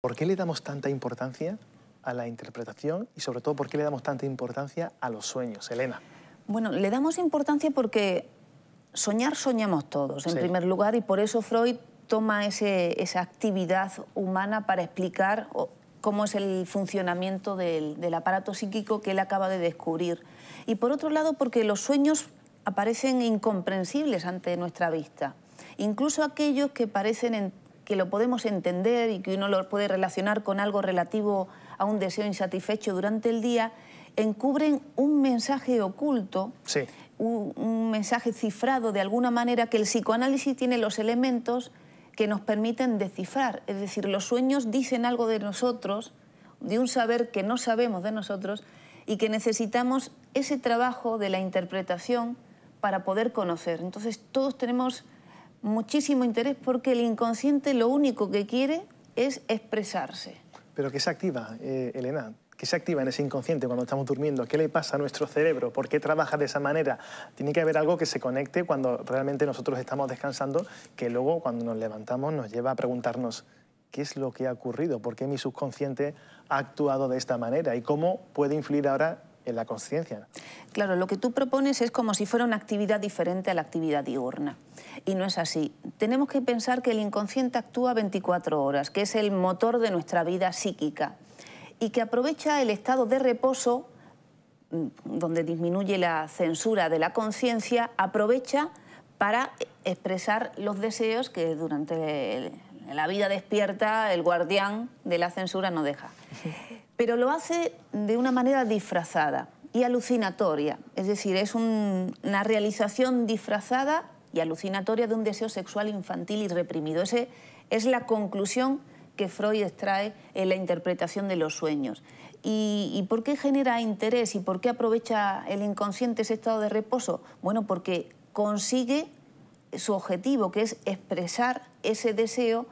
¿Por qué le damos tanta importancia a la interpretación y sobre todo por qué le damos tanta importancia a los sueños, Elena? Bueno, le damos importancia porque soñar soñamos todos, en primer lugar, y por eso Freud toma esa actividad humana para explicar cómo es el funcionamiento del, del aparato psíquico que él acaba de descubrir. Y por otro lado, porque los sueños aparecen incomprensibles ante nuestra vista, incluso aquellos que parecen que lo podemos entender y que uno lo puede relacionar con algo relativo a un deseo insatisfecho durante el día, encubren un mensaje oculto, un, un, mensaje cifrado de alguna manera que el psicoanálisis tiene los elementos que nos permiten descifrar. Es decir, los sueños dicen algo de nosotros, de un saber que no sabemos de nosotros y que necesitamos ese trabajo de la interpretación para poder conocer. Entonces todos tenemos muchísimo interés porque el inconsciente lo único que quiere es expresarse. Pero ¿qué se activa, eh, Elena? ¿Qué se activa en ese inconsciente cuando estamos durmiendo? ¿Qué le pasa a nuestro cerebro? ¿Por qué trabaja de esa manera? Tiene que haber algo que se conecte cuando realmente nosotros estamos descansando, que luego cuando nos levantamos nos lleva a preguntarnos qué es lo que ha ocurrido, por qué mi subconsciente ha actuado de esta manera y cómo puede influir ahora en la conciencia. Claro, lo que tú propones es como si fuera una actividad diferente a la actividad diurna. Y no es así. Tenemos que pensar que el inconsciente actúa 24 horas, que es el motor de nuestra vida psíquica y que aprovecha el estado de reposo, mm, donde disminuye la censura de la conciencia, aprovecha para expresar los deseos que durante la vida despierta el guardián de la censura no deja. Pero lo hace de una manera disfrazada y alucinatoria, es decir, es una realización disfrazada y alucinatoria de un deseo sexual infantil y reprimido. Ese es la conclusión que Freud extrae en la interpretación de los sueños. ¿Y, por qué genera interés y por qué aprovecha el inconsciente ese estado de reposo? Bueno, porque consigue su objetivo, que es expresar ese deseo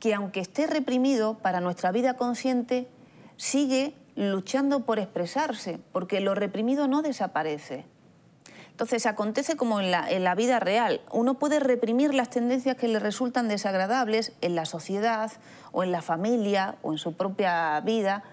que aunque esté reprimido para nuestra vida consciente, sigue luchando por expresarse, porque lo reprimido no desaparece. Entonces acontece como en la, vida real. Uno puede reprimir las tendencias que le resultan desagradables en la sociedad o en la familia o en su propia vida,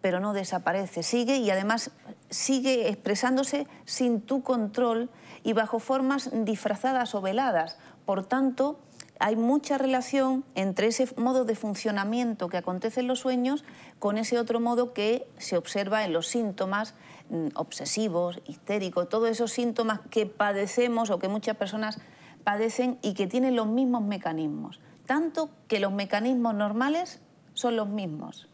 pero no desaparece. Sigue y además sigue expresándose sin tu control y bajo formas disfrazadas o veladas. Por tanto, hay mucha relación entre ese modo de funcionamiento que acontece en los sueños con ese otro modo que se observa en los síntomas mm, obsesivos, histéricos, todos esos síntomas que padecemos o que muchas personas padecen y que tienen los mismos mecanismos, tanto que los mecanismos normales son los mismos.